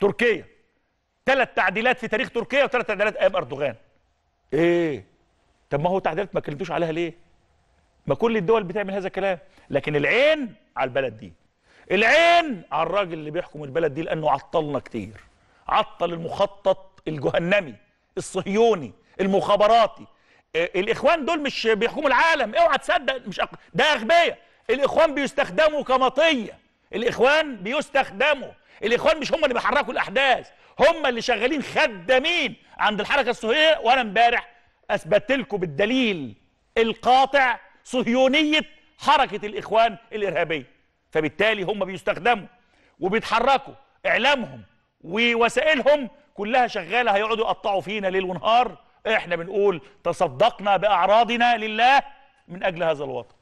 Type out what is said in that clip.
تركيا ثلاث تعديلات في تاريخ تركيا وثلاث تعديلات ايام اردوغان ايه طب ما هو تعديلات ما كلمتوش عليها ليه ما كل الدول بتعمل هذا الكلام لكن العين على البلد دي العين على الراجل اللي بيحكم البلد دي لانه عطلنا كتير عطل المخطط الجهنمي الصهيوني المخابراتي آه، الاخوان دول مش بيحكموا العالم اوعى تصدق مش أق... ده اغبياء الاخوان بيستخدموا كمطيه الاخوان بيستخدموا الاخوان مش هم اللي بيحركوا الاحداث هم اللي شغالين خدامين عند الحركه الصهيونيه وانا امبارح اثبت لكم بالدليل القاطع صهيونيه حركه الاخوان الارهابيه فبالتالي هم بيستخدموا وبيتحركوا اعلامهم ووسائلهم كلها شغاله هيقعدوا يقطعوا فينا ليل ونهار احنا بنقول تصدقنا باعراضنا لله من اجل هذا الوطن